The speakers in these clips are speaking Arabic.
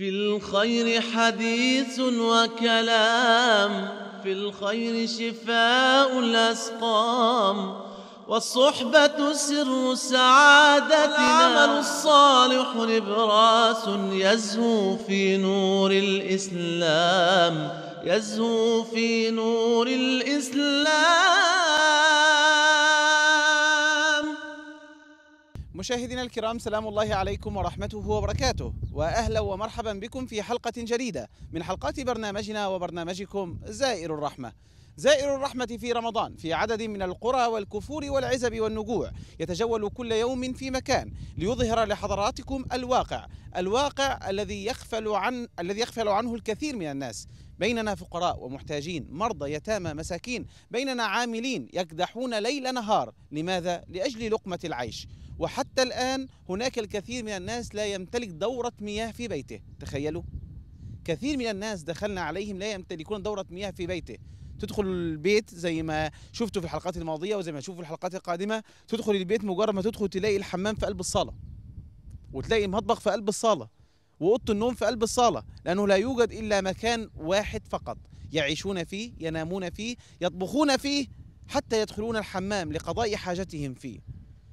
في الخير حديث وكلام في الخير شفاء الأسقام والصحبة سر سعادتنا العمل الصالح نبراس يزهو في نور الإسلام يزهو في نور الإسلام مشاهدينا الكرام سلام الله عليكم ورحمته وبركاته واهلا ومرحبا بكم في حلقه جديده من حلقات برنامجنا وبرنامجكم زائر الرحمه زائر الرحمة في رمضان في عدد من القرى والكفور والعزب والنجوع يتجول كل يوم في مكان ليظهر لحضراتكم الواقع الواقع الذي يغفل عن الذي يغفل عنه الكثير من الناس بيننا فقراء ومحتاجين مرضى يتامى مساكين بيننا عاملين يكدحون ليل نهار لماذا؟ لأجل لقمة العيش وحتى الآن هناك الكثير من الناس لا يمتلك دورة مياه في بيته تخيلوا كثير من الناس دخلنا عليهم لا يمتلكون دورة مياه في بيته تدخل البيت زي ما شفتوا في الحلقات الماضية وزي ما شوفوا في الحلقات القادمة تدخل البيت مجرد ما تدخل تلاقي الحمام في قلب الصالة وتلاقي المطبخ في قلب الصالة وأوضة النوم في قلب الصالة لأنه لا يوجد إلا مكان واحد فقط يعيشون فيه ينامون فيه يطبخون فيه حتى يدخلون الحمام لقضاء حاجتهم فيه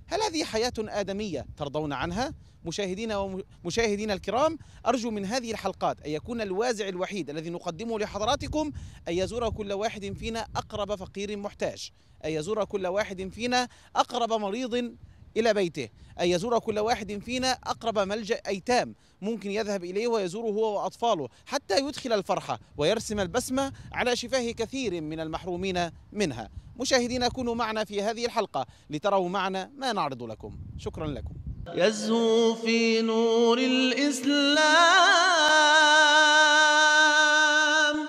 هل هذه حياة آدمية ترضون عنها؟ مشاهدينا ومشاهدينا الكرام أرجو من هذه الحلقات أن يكون الوازع الوحيد الذي نقدمه لحضراتكم أن يزور كل واحد فينا أقرب فقير محتاج أن يزور كل واحد فينا أقرب مريض إلى بيته أن يزور كل واحد فينا أقرب ملجأ أيتام ممكن يذهب إليه ويزوره هو وأطفاله حتى يدخل الفرحة ويرسم البسمة على شفاه كثير من المحرومين منها مشاهدينا كونوا معنا في هذه الحلقة لتروا معنا ما نعرض لكم شكرا لكم يزهو في نور الإسلام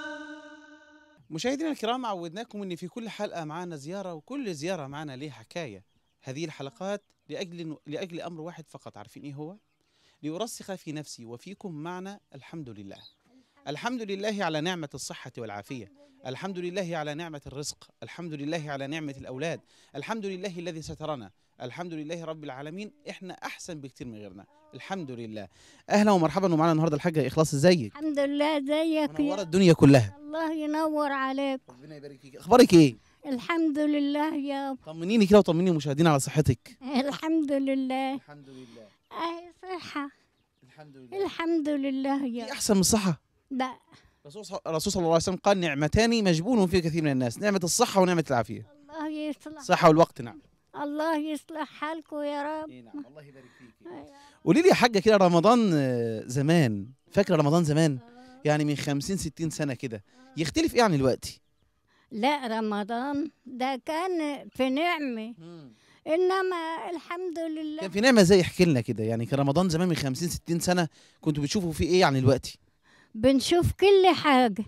مشاهدينا الكرام عودناكم ان في كل حلقه معانا زياره وكل زياره معانا ليها حكايه هذه الحلقات لأجل, لأجل أمر واحد فقط عارفين إيه هو؟ ليرسخ في نفسي وفيكم معنى الحمد لله الحمد لله على نعمة الصحة والعافية الحمد لله على نعمة الرزق الحمد لله على نعمة الأولاد الحمد لله الذي سترنا الحمد لله رب العالمين احنا أحسن بكتير من غيرنا الحمد لله أهلا ومرحبا ومعنا النهاردة الحاجة إخلاص ازيك الحمد لله زيك منورة الدنيا كلها الله ينور عليك ربنا يبارك فيك أخبارك إيه الحمد لله يا طمنيني كده وطمني مشاهدينا على صحتك الحمد لله الحمد لله اهي صحة الحمد لله الحمد لله يا في احسن من الصحة لا الرسول صلى الله عليه وسلم قال نعمتان مجبون في كثير من الناس نعمة الصحة ونعمة العافية الله يصلح الصحة والوقت نعم الله يصلح حالكم يا رب إيه نعم الله يبارك فيك قولي لي يا حاجة كده رمضان زمان فاكرة رمضان زمان آه. يعني من 50 60 سنة كده يختلف ايه عن دلوقتي لا رمضان ده كان في نعمه انما الحمد لله كان في نعمه زي احكي لنا كده يعني كان رمضان زمان من 50 60 سنه كنتوا بتشوفوا فيه ايه عن يعني الوقت بنشوف كل حاجه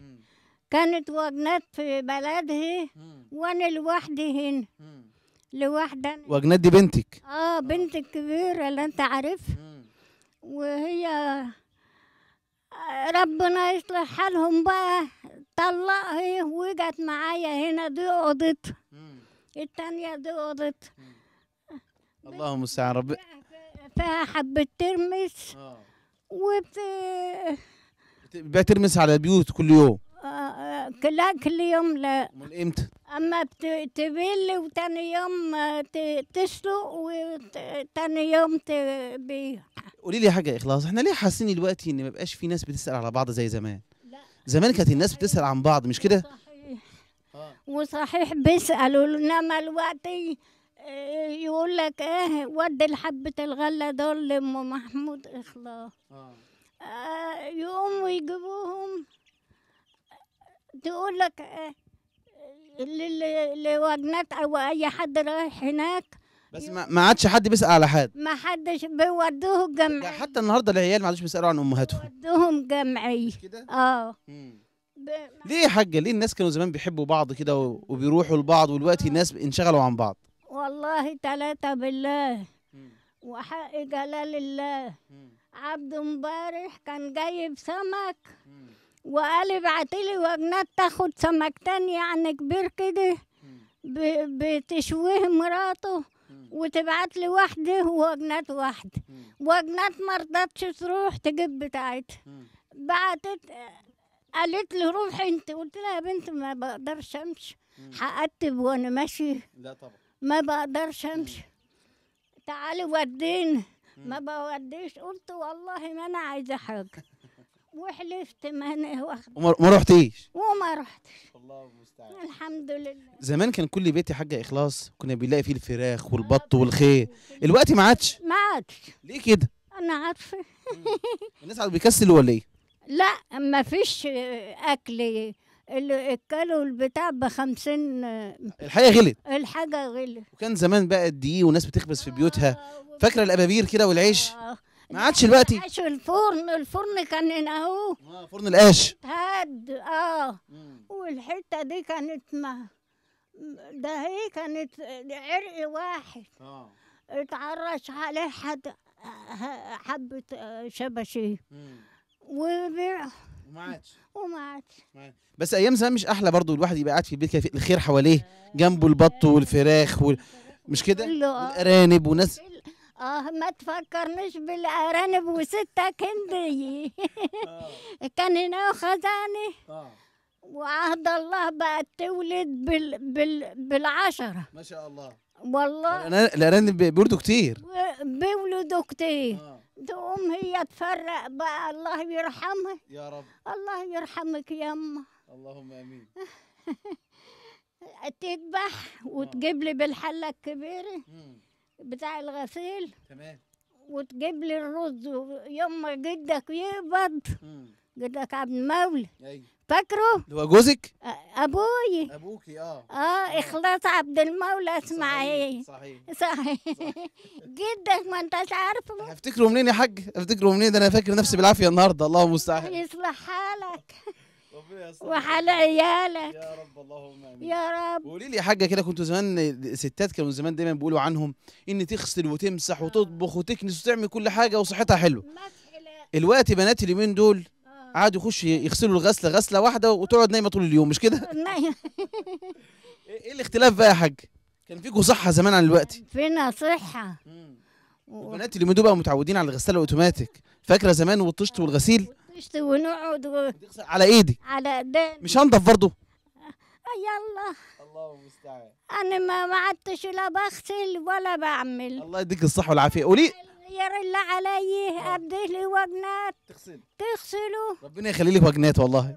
كانت وجنات في بلده وانا لوحدي هنا لوحدي وجنات دي بنتك اه بنت الكبيره اللي انت عارفها وهي ربنا يصلح حالهم بقى طلقها وجت معايا هنا دي اوضتها التانية دي اوضتها الله المستعان رب فيها حبة ترمس آه. وبت بترمس على البيوت كل يوم آه،, آه لا كل يوم لا امال امتى؟ اما تبل وتاني يوم آه، تسلق وتاني يوم تبيع قولي لي حاجه اخلاص احنا ليه حاسين دلوقتي ان ما بقاش في ناس بتسال على بعض زي زمان؟ زمان كانت الناس بتسأل عن بعض مش كده؟ صحيح وصحيح بيسألوا انما الوقت آه، يقول لك ايه ودي حبه الغلة دول لأم محمود إخلاص آه. آه يقوموا يجيبوهم تقول لك إيه لوجنات أو أي حد رايح هناك بس ما, ما عادش حد بيسال على حد ما حدش بيودوه جمعيه يعني حتى النهارده العيال ما عادوش بيسالوا عن امهاتهم بيودوهم جمعيه كده اه ب... ليه يا حاجه ليه الناس كانوا زمان بيحبوا بعض كده وبيروحوا لبعض ودلوقتي الناس انشغلوا عن بعض والله ثلاثه بالله وحق جلال الله عبد مبارح كان جايب سمك وقال ابعتلي وجنات تاخد سمكتين يعني كبير كده بتشويه مراته وتبعت لي واحدة وجنات واحدة وجنات ما رضتش تروح تجيب بتاعتها بعتت قالت لي روحي انت قلت لها يا بنت ما بقدرش امشي هقتب وانا ماشي لا طبعا ما بقدرش امشي تعالي وديني ما بوديش قلت والله ما انا عايزه حاجه وحلفت ما انا واخده وما رحتيش وما رحتش الله المستعان الحمد لله زمان كان كل بيت يا حاجه اخلاص كنا بنلاقي فيه الفراخ آه، والبط والخير الوقت ما عادش ما عادش ليه كده انا عارفه الناس عاد بيكسلوا ولا ايه لا ما فيش اكل اللي اكلوا البتاع ب 50 الحاجه غلت الحاجه غلت وكان زمان بقى الدقيق والناس بتخبز في بيوتها آه، فاكره الابابير كده والعيش آه. ما يعني عادش دلوقتي عادش الفرن الفرن كان هنا اهو اه فرن القاش هاد اه والحته دي كانت ما ده هي كانت عرق واحد اه اتعرش عليه حد حبه آه، شبشيه وبيع وما عادش وما عادش بس ايام زمان مش احلى برضو الواحد يبقى قاعد في البيت كده الخير حواليه جنبه البط والفراخ وال... مش كده آه. الارانب وناس اه ما تفكرنيش بالارانب وستك هنديه آه. كان هنا خزاني آه. وعهد الله بقت تولد بال بال بالعشره ما شاء الله والله الارانب بيولدوا كتير بيولدوا كتير آه. تقوم هي تفرق بقى الله يرحمها يا رب الله يرحمك يا يما اللهم امين تذبح آه. وتجيب لي بالحله الكبيره بتاع الغسيل تمام وتجيب لي الرز يوم ما جدك يقبض جدك عبد المولى ايوه فاكره؟ اللي هو جوزك؟ ابوي ابوكي آه. اه اه اخلاص عبد المولى اسمع ايه صحيح صحيح, صحيح. جدك ما انتش عارفه هفتكره منين يا حاج؟ افتكره منين ده انا فاكر نفسي بالعافيه النهارده الله المستعان يصلح حالك وحال عيالك يا رب اللهم امين يا رب قولي لي يا حاجه كده كنتوا زمان ستات كانوا زمان دايما بيقولوا عنهم ان تغسل وتمسح آه. وتطبخ وتكنس وتعمل كل حاجه وصحتها حلوه الوقت بنات اليومين دول آه. قعدوا يخش يغسلوا الغسله غسله واحده وتقعد نايمه طول اليوم مش كده؟ إيه،, ايه الاختلاف بقى يا حاج؟ كان فيكوا صحه زمان عن الوقت فينا صحه البنات اليومين دول بقى متعودين على الغساله الاوتوماتيك فاكره زمان والطشت والغسيل ونشتي ونقعد و... على ايدي على ايدي مش هنضف برضه آه، يلا الله المستعان انا ما ما عدتش لا بغسل ولا بعمل الله يديك الصحه والعافيه قولي غير اللي عليا آه. ابدي لي وجنات تغسل تغسله ربنا يخلي لك وجنات والله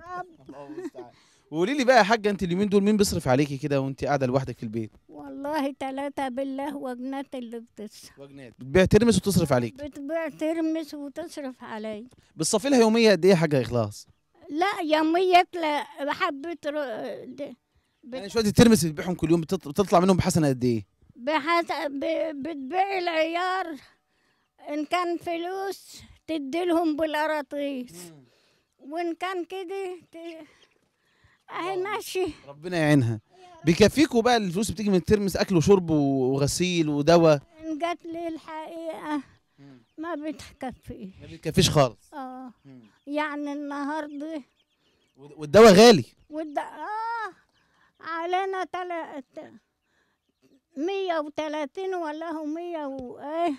الله المستعان وقولي لي بقى يا حاجه انت اليومين دول مين بيصرف عليكي كده وانت قاعده لوحدك في البيت والله ثلاثة بالله وجنات اللي بتصرف وجنات بتبيع ترمس وتصرف عليك بتبيع ترمس وتصرف علي بتصفي لها يوميه قد ايه حاجه اخلاص لا يومية لا حبة يعني شويه الترمس بتبيعهم كل يوم بتطلع منهم بحسنه قد ايه بحس... ب- بتبيع العيار إن كان فلوس تديلهم بالقراطيس وإن كان كده ت... اهي ماشي ربنا يعينها بيكفيكوا بقى الفلوس بتيجي من الترمس اكل وشرب وغسيل ودواء ان جت لي الحقيقه ما بتكفي ما بتكفيش خالص اه يعني النهارده والدواء غالي والد... اه علينا تلات مية وتلاتين ولا هو مية و ايه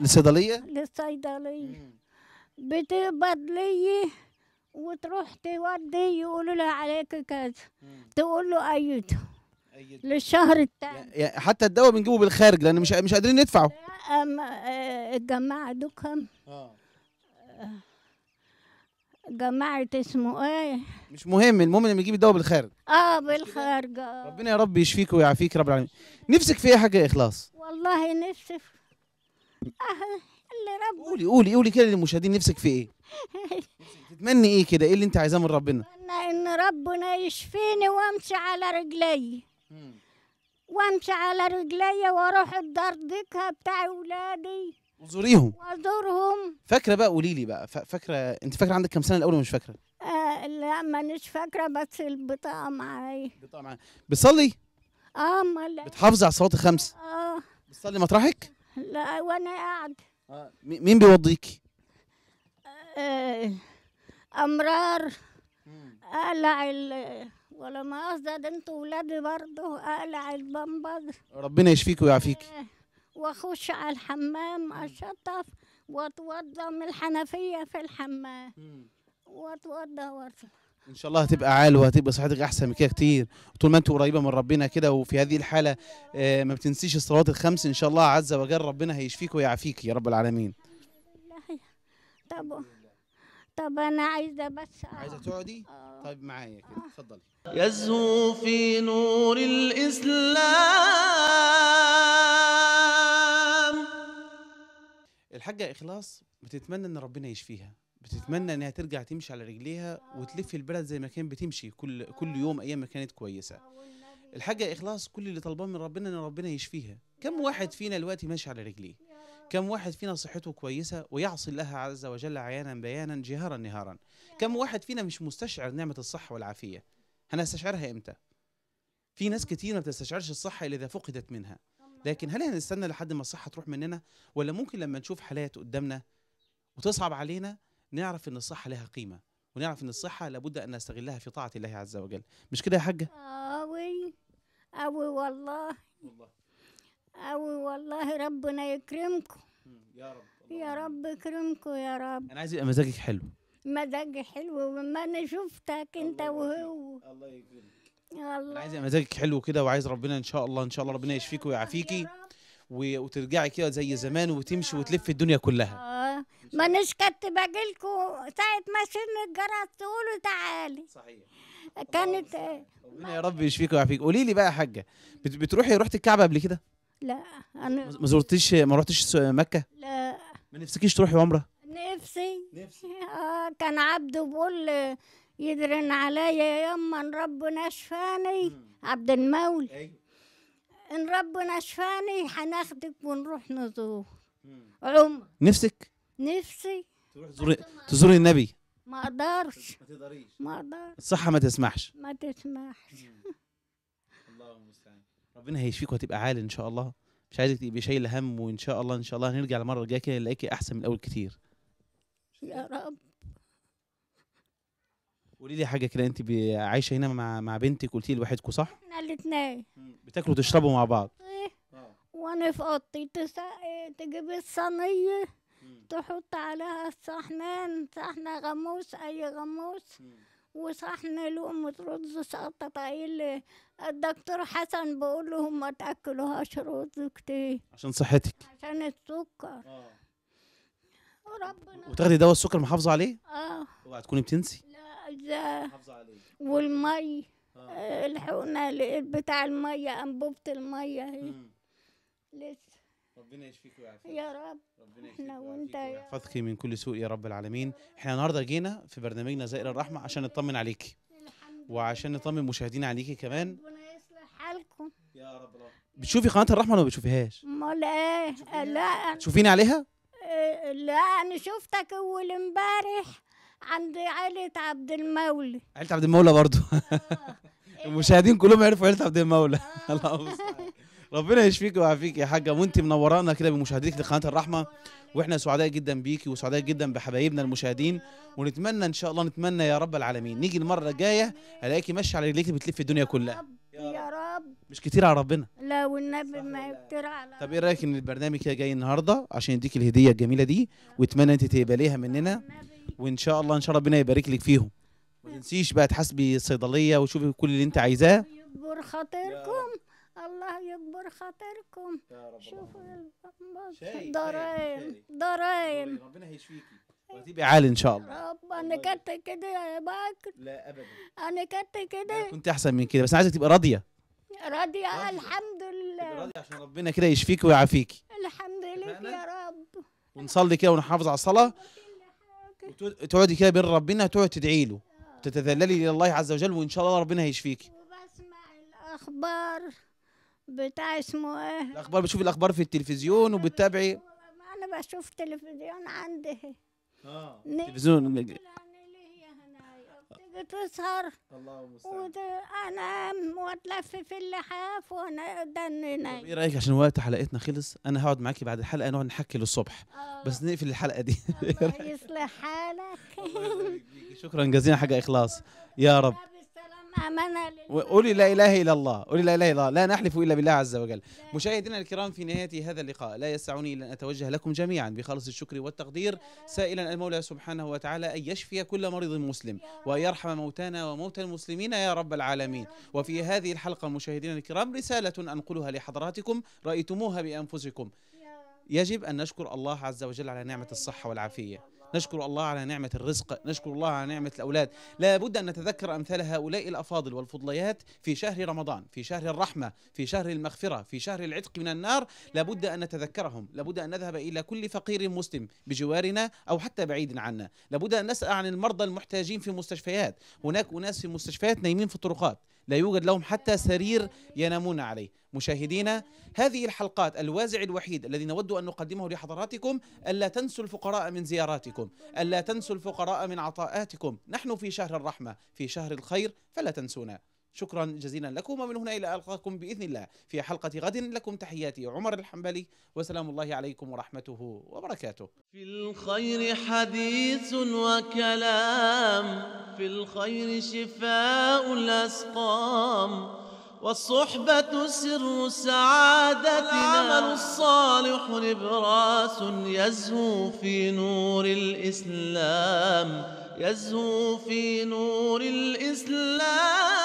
للصيدلية؟ للصيدلية بتقبض لي وتروح تودي يقولوا لها عليك كذا تقول له ايده للشهر الثاني يعني- يعني حتى الدواء بنجيبه بالخارج لان مش مش قادرين ندفعه الجماعه آه، دول آه. اه جماعة اسمه ايه؟ مش مهم المهم ان بنجيب الدواء بالخارج اه بالخارج آه. ربنا يا رب يشفيك ويعافيك رب العالمين نفسك في ايه حاجة يا اخلاص؟ والله نفسي في اللي ربنا قولي قولي قولي كده للمشاهدين نفسك في ايه؟ تتمني ايه كده ايه اللي انت عايزاه من ربنا اتمنى ان ربنا يشفيني وامشي على رجلي وامشي على رجلي واروح الدار ديكها بتاع ولادي وزوريهم وازورهم فاكره بقى قولي لي بقى فاكره انت فاكره عندك كام سنه الاول ومش فاكره آه لا مانيش فاكره بس البطاقه معايا البطاقه معايا بتصلي اه امال بتحافظي على الصلوات الخمس اه بتصلي مطرحك لا وانا قاعده آه. مين بيوضيكي آه. امرار اقلع ال... ولا ما اقصد انتوا ولادي برضه اقلع البمبز ربنا يشفيك ويعافيك آه، واخش على الحمام اشطف واتوضى من الحنفيه في الحمام واتوضى وارجع ان شاء الله هتبقى عال وهتبقى صحتك احسن من كده كتير طول ما انت قريبه من ربنا كده وفي هذه الحاله آه، ما بتنسيش الصلوات الخمس ان شاء الله عز وجل ربنا هيشفيك ويعافيك يا رب العالمين طب طب انا عايزه بس آه. عايزه تقعدي آه. طيب معايا كده آه. اتفضلي يزهو في نور الاسلام الحاجه اخلاص بتتمنى ان ربنا يشفيها بتتمنى انها ترجع تمشي على رجليها وتلف البلد زي ما كانت بتمشي كل كل يوم ايام ما كانت كويسه الحاجه اخلاص كل اللي طالباه من ربنا ان ربنا يشفيها كم واحد فينا دلوقتي ماشي على رجليه كم واحد فينا صحته كويسة ويعصي الله عز وجل عيانا بيانا جهارا نهارا كم واحد فينا مش مستشعر نعمة الصحة والعافية هنستشعرها إمتى في ناس كتير ما بتستشعرش الصحة إلا إذا فقدت منها لكن هل هنستنى لحد ما الصحة تروح مننا ولا ممكن لما نشوف حالات قدامنا وتصعب علينا نعرف إن الصحة لها قيمة ونعرف إن الصحة لابد أن نستغلها في طاعة الله عز وجل مش كده يا حاجة؟ أوي آه، أوي آه، والله والله قوي والله ربنا يكرمكم يا رب يا رب يكرمكم يا رب انا عايز يبقى مزاجك حلو مزاجي حلو ولما انا شفتك انت وهو الله يكرمك الله عايز مزاجك حلو كده وعايز ربنا ان شاء الله ان شاء الله ربنا يشفيك ويعافيكي وترجعي كده زي زمان وتمشي وتلف الدنيا كلها اه ما انا كنت لكم ساعه ما سن الجرس تقولوا تعالي صحيح كانت ربنا يا رب يشفيك ويعافيك قولي لي بقى يا حاجه بتروحي رحت الكعبه قبل كده لا انا ما زرتيش ما رحتيش مكه لا ما نفسكيش تروحي عمره نفسي نفسي آه كان عبده بيقول يدرن عليا يما ان ربنا شفاني عبد المولى أيوه. ان ربنا شفاني هناخدك ونروح نزور عمر نفسك نفسي تزوري تزوري النبي ما اقدرش ما تقدريش ما اقدرش الصحه ما تسمحش ما تسمحش اللهم ربنا هيشفيك وهتبقى عالي ان شاء الله مش عايزك تبقي شايله هم وان شاء الله ان شاء الله هنرجع المره الجايه كده نلاقيكي احسن من الاول كتير يا رب قولي لي حاجه كده انت عايشه هنا مع مع بنتك قلتي لوحدكم صح؟ احنا الاثنين بتاكلوا وتشربوا مع بعض ايه آه. وانا في اوضتي تجيب الصينيه تحط عليها الصحنان صحنه غموس اي غموس مم. وصحن لقمة رز سقطت عيل الدكتور حسن بقول لهم ما تاكلوهاش رز كتير عشان صحتك عشان السكر اه وربنا وتاخدي دواء السكر محافظه عليه؟ اه اوعي تكوني بتنسي لا ده محافظه عليه والمي آه. آه، الحقنه بتاع الميه انبوبه الميه لسه ربنا يشفيك ويعافيك يا رب ربنا يشفيك وانت ويحفظك من كل سوء يا رب العالمين احنا النهارده جينا في برنامجنا زائر الرحمه عشان نطمن عليكي وعشان نطمن مشاهدينا عليكي كمان ربنا يصلح حالكم يا رب رب بتشوفي قناه الرحمه ولا ما بتشوفيهاش امال ايه لا تشوفيني عليها إيه، لا انا شفتك اول امبارح عند عائله عبد المولى عائله عبد المولى برضه آه. المشاهدين كلهم عرفوا عائله عبد المولى آه. الله ربنا يشفيك ويعافيك يا حاجه وانت منورانا كده بمشاهدتك لقناه الرحمه واحنا سعداء جدا بيكي وسعداء جدا بحبايبنا المشاهدين ونتمنى ان شاء الله نتمنى يا رب العالمين نيجي المره الجايه الاقيكي ماشيه على رجليك بتلف الدنيا كلها يا رب مش كتير على ربنا لا والنبي ما كتير على طب ايه رايك ان البرنامج كده جاي النهارده عشان يديك الهديه الجميله دي واتمنى انت تقبليها مننا وان شاء الله ان شاء الله ربنا يبارك لك فيهم ما تنسيش بقى تحاسبي الصيدليه وشوفي كل اللي انت عايزاه يكبر خاطركم الله يكبر خاطركم يا رب شوفوا الضرايم ضرايم ربنا هيشفيكي وهتبقي عالي ان شاء الله رب انا كنت كده يا باكر لا ابدا انا كنت كده كنت احسن من كده بس انا عايزك تبقى راضيه راضيه الحمد لله راضيه عشان ربنا كده يشفيكي ويعافيكي الحمد لله يا رب ونصلي كده ونحافظ على الصلاه وتقعدي كده بين ربنا تقعدي تدعي له تتذللي لله عز وجل وان شاء الله ربنا هيشفيكي وبسمع الاخبار بتاع اسمه ايه الاخبار بتشوفي الاخبار في التلفزيون وبتتابعي انا بشوف تلفزيون عندي اه تلفزيون يعني بتسهر الله المستعان انا واتلف في اللحاف وانا دنينا ايه رايك عشان وقت حلقتنا خلص انا هقعد معاكي بعد الحلقه نقعد نحكي للصبح أوه. بس نقفل الحلقه دي الله يصلح حالك شكرا جزيلا حاجه اخلاص يا رب قولي لا إله إلا الله قولي لا إله إلا الله لا نحلف إلا بالله عز وجل مشاهدينا الكرام في نهاية هذا اللقاء لا يسعني إلا أن أتوجه لكم جميعا بخالص الشكر والتقدير سائلا المولى سبحانه وتعالى أن يشفي كل مريض مسلم ويرحم موتانا وموتى المسلمين يا رب العالمين وفي هذه الحلقة مشاهدينا الكرام رسالة أنقلها لحضراتكم رأيتموها بأنفسكم يجب أن نشكر الله عز وجل على نعمة الصحة والعافية نشكر الله على نعمة الرزق نشكر الله على نعمة الأولاد لا بد أن نتذكر أمثال هؤلاء الأفاضل والفضليات في شهر رمضان في شهر الرحمة في شهر المغفرة في شهر العتق من النار لا بد أن نتذكرهم لا بد أن نذهب إلى كل فقير مسلم بجوارنا أو حتى بعيد عنا لا بد أن نسأل عن المرضى المحتاجين في مستشفيات هناك أناس في مستشفيات نايمين في الطرقات لا يوجد لهم حتى سرير ينامون عليه مشاهدينا هذه الحلقات الوازع الوحيد الذي نود أن نقدمه لحضراتكم ألا تنسوا الفقراء من زياراتكم ألا تنسوا الفقراء من عطاءاتكم نحن في شهر الرحمة في شهر الخير فلا تنسونا شكرا جزيلا لكم ومن هنا إلى ألقاكم بإذن الله في حلقة غد لكم تحياتي عمر الحنبلي وسلام الله عليكم ورحمته وبركاته في الخير حديث وكلام في الخير شفاء الأسقام والصحبة سر سعادتنا العمل الصالح نبراس يزهو في نور الإسلام يزهو في نور الإسلام